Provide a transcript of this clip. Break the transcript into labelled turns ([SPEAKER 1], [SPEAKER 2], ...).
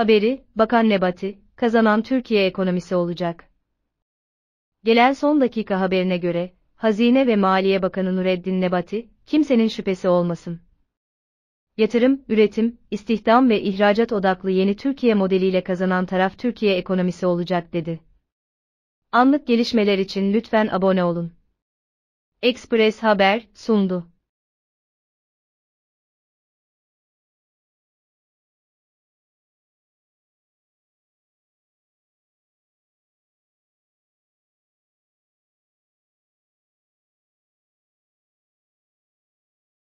[SPEAKER 1] Haberi, Bakan Nebati, kazanan Türkiye ekonomisi olacak. Gelen son dakika haberine göre, Hazine ve Maliye Bakanı Nureddin Nebati, kimsenin şüphesi olmasın. Yatırım, üretim, istihdam ve ihracat odaklı yeni Türkiye modeliyle kazanan taraf Türkiye ekonomisi olacak dedi. Anlık gelişmeler için lütfen abone olun. Express Haber sundu.